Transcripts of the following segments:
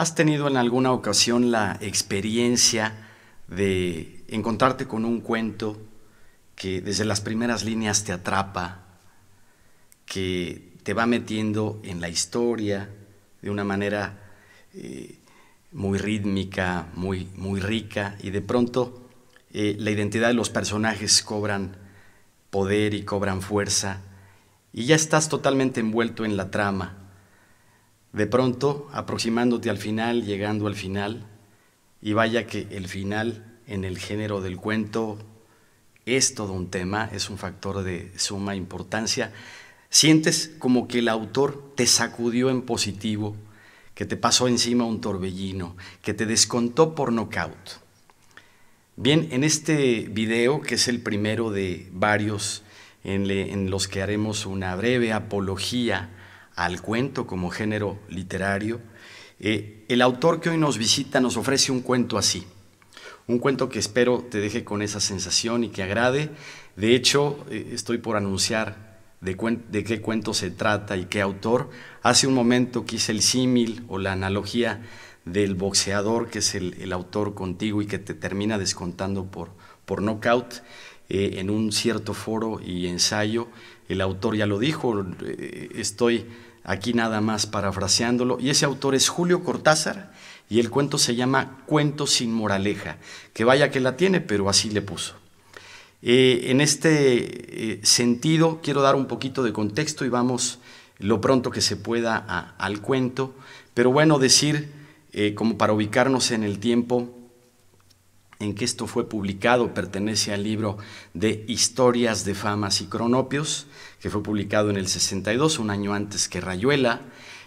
¿Has tenido en alguna ocasión la experiencia de encontrarte con un cuento que desde las primeras líneas te atrapa, que te va metiendo en la historia de una manera eh, muy rítmica, muy, muy rica, y de pronto eh, la identidad de los personajes cobran poder y cobran fuerza, y ya estás totalmente envuelto en la trama? de pronto aproximándote al final, llegando al final, y vaya que el final en el género del cuento es todo un tema, es un factor de suma importancia. Sientes como que el autor te sacudió en positivo, que te pasó encima un torbellino, que te descontó por nocaut. Bien, en este video, que es el primero de varios en, en los que haremos una breve apología, al cuento como género literario, eh, el autor que hoy nos visita nos ofrece un cuento así. Un cuento que espero te deje con esa sensación y que agrade. De hecho, eh, estoy por anunciar de, de, qué cuento se trata y qué autor. Hace un momento quise el símil o la analogía del boxeador, que es el, autor contigo y que te termina descontando por, por knockout. Eh, en un cierto foro y ensayo, el autor ya lo dijo, estoy aquí nada más parafraseándolo, y ese autor es Julio Cortázar, y el cuento se llama Cuento sin moraleja, que vaya que la tiene, pero así le puso. Eh, en este eh, sentido, quiero dar un poquito de contexto y vamos lo pronto que se pueda al cuento, pero bueno, decir, eh, como para ubicarnos en el tiempo, en que esto fue publicado pertenece al libro de Historias de Famas y Cronopios, que fue publicado en el 62, un año antes que Rayuela.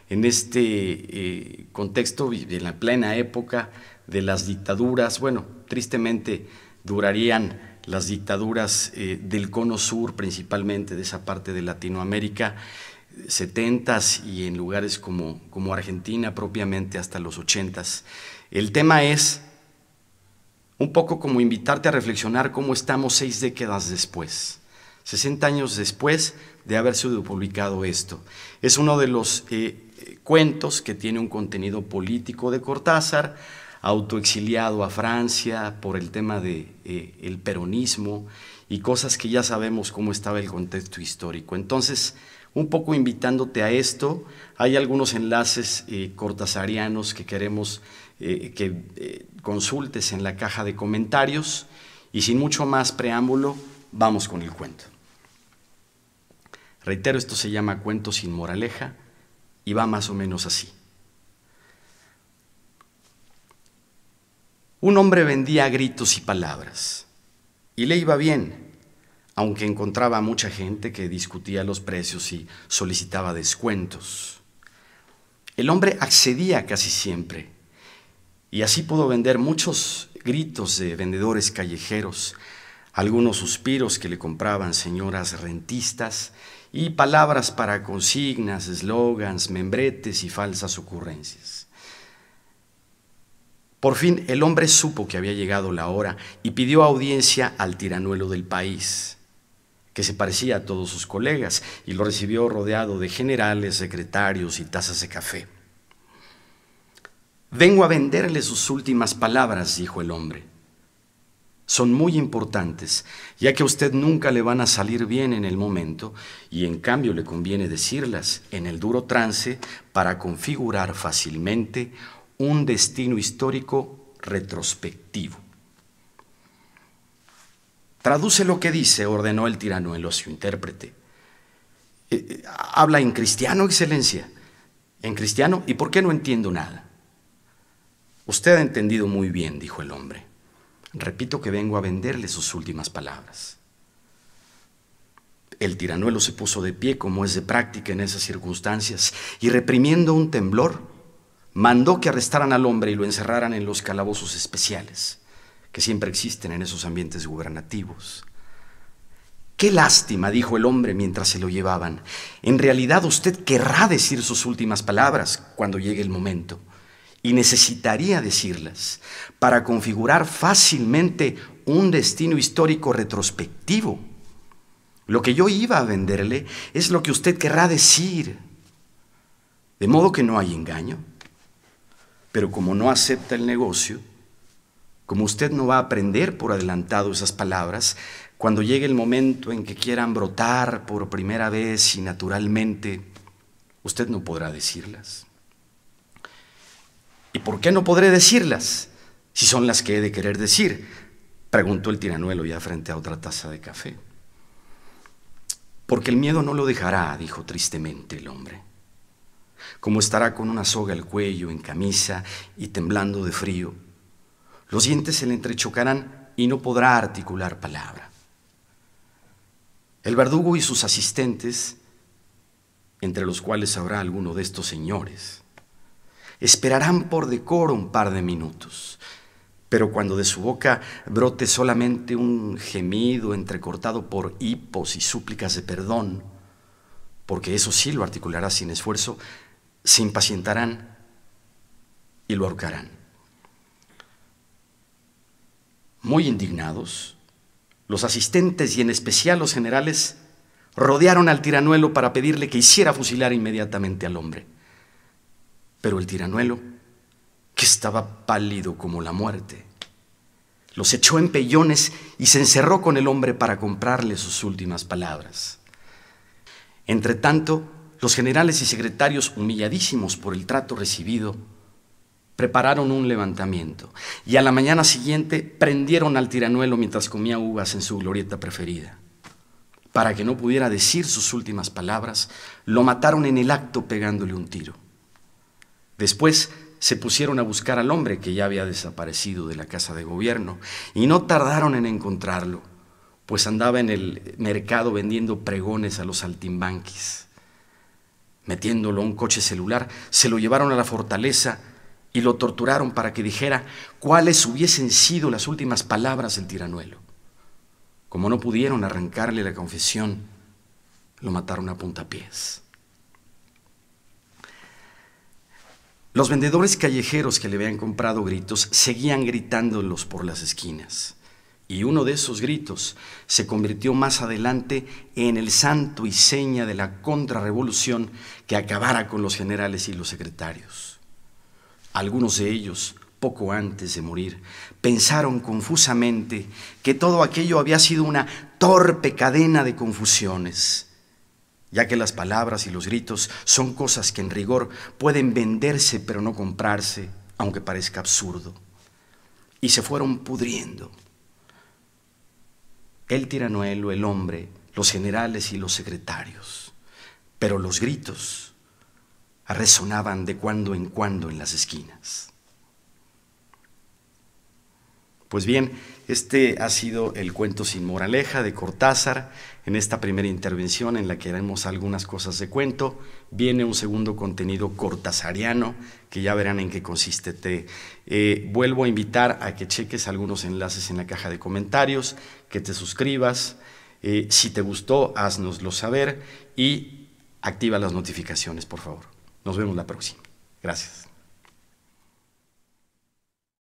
En este eh, contexto, en la plena época de las dictaduras, bueno, tristemente durarían las dictaduras eh, del cono sur, principalmente de esa parte de Latinoamérica, 70s y en lugares como, como Argentina propiamente hasta los 80s. El tema es un poco como invitarte a reflexionar cómo estamos seis décadas después, 60 años después de haber sido publicado esto. Es uno de los eh, cuentos que tiene un contenido político de Cortázar, autoexiliado a Francia por el tema del de, eh, el peronismo y cosas que ya sabemos cómo estaba el contexto histórico. Entonces, un poco invitándote a esto, hay algunos enlaces eh, cortasarianos que queremos eh, que eh, consultes en la caja de comentarios y sin mucho más preámbulo, vamos con el cuento. Reitero, esto se llama cuento sin moraleja y va más o menos así. Un hombre vendía gritos y palabras. Y le iba bien, aunque encontraba mucha gente que discutía los precios y solicitaba descuentos. El hombre accedía casi siempre, y así pudo vender muchos gritos de vendedores callejeros, algunos suspiros que le compraban señoras rentistas, y palabras para consignas, eslogans, membretes y falsas ocurrencias. Por fin el hombre supo que había llegado la hora y pidió audiencia al tiranuelo del país, que se parecía a todos sus colegas, y lo recibió rodeado de generales, secretarios y tazas de café. Vengo a venderle sus últimas palabras, dijo el hombre. Son muy importantes, ya que a usted nunca le van a salir bien en el momento y en cambio le conviene decirlas en el duro trance para configurar fácilmente un destino histórico retrospectivo. Traduce lo que dice, ordenó el a su intérprete. Eh, eh, habla en cristiano, excelencia. En cristiano, ¿y por qué no entiendo nada? Usted ha entendido muy bien, dijo el hombre. Repito que vengo a venderle sus últimas palabras. El tiranuelo se puso de pie, como es de práctica en esas circunstancias, y reprimiendo un temblor, mandó que arrestaran al hombre y lo encerraran en los calabozos especiales, que siempre existen en esos ambientes gubernativos. Qué lástima, dijo el hombre mientras se lo llevaban. En realidad usted querrá decir sus últimas palabras cuando llegue el momento, y necesitaría decirlas para configurar fácilmente un destino histórico retrospectivo. Lo que yo iba a venderle es lo que usted querrá decir. De modo que no hay engaño. Pero como no acepta el negocio, como usted no va a aprender por adelantado esas palabras, cuando llegue el momento en que quieran brotar por primera vez y naturalmente, usted no podrá decirlas. ¿Y por qué no podré decirlas si son las que he de querer decir? Preguntó el tiranuelo ya frente a otra taza de café. Porque el miedo no lo dejará, dijo tristemente el hombre como estará con una soga al cuello, en camisa y temblando de frío. Los dientes se le entrechocarán y no podrá articular palabra. El verdugo y sus asistentes, entre los cuales habrá alguno de estos señores, esperarán por decoro un par de minutos, pero cuando de su boca brote solamente un gemido entrecortado por hipos y súplicas de perdón, porque eso sí lo articulará sin esfuerzo, se impacientarán y lo ahorcarán. Muy indignados, los asistentes y en especial los generales rodearon al tiranuelo para pedirle que hiciera fusilar inmediatamente al hombre. Pero el tiranuelo, que estaba pálido como la muerte, los echó en pellones y se encerró con el hombre para comprarle sus últimas palabras. Entretanto, los generales y secretarios, humilladísimos por el trato recibido, prepararon un levantamiento y a la mañana siguiente prendieron al tiranuelo mientras comía uvas en su glorieta preferida. Para que no pudiera decir sus últimas palabras, lo mataron en el acto pegándole un tiro. Después se pusieron a buscar al hombre que ya había desaparecido de la casa de gobierno y no tardaron en encontrarlo, pues andaba en el mercado vendiendo pregones a los altimbanquis. Metiéndolo a un coche celular, se lo llevaron a la fortaleza y lo torturaron para que dijera cuáles hubiesen sido las últimas palabras del tiranuelo. Como no pudieron arrancarle la confesión, lo mataron a puntapiés. Los vendedores callejeros que le habían comprado gritos seguían gritándolos por las esquinas. Y uno de esos gritos se convirtió más adelante en el santo y seña de la contrarrevolución que acabara con los generales y los secretarios. Algunos de ellos, poco antes de morir, pensaron confusamente que todo aquello había sido una torpe cadena de confusiones, ya que las palabras y los gritos son cosas que en rigor pueden venderse pero no comprarse, aunque parezca absurdo. Y se fueron pudriendo el tiranoelo, el hombre, los generales y los secretarios. Pero los gritos resonaban de cuando en cuando en las esquinas. Pues bien, este ha sido el cuento sin moraleja de Cortázar. En esta primera intervención en la que haremos algunas cosas de cuento, viene un segundo contenido cortazariano, que ya verán en qué consiste. Te eh, vuelvo a invitar a que cheques algunos enlaces en la caja de comentarios, que te suscribas. Eh, si te gustó, haznoslo saber y activa las notificaciones, por favor. Nos vemos la próxima. Gracias.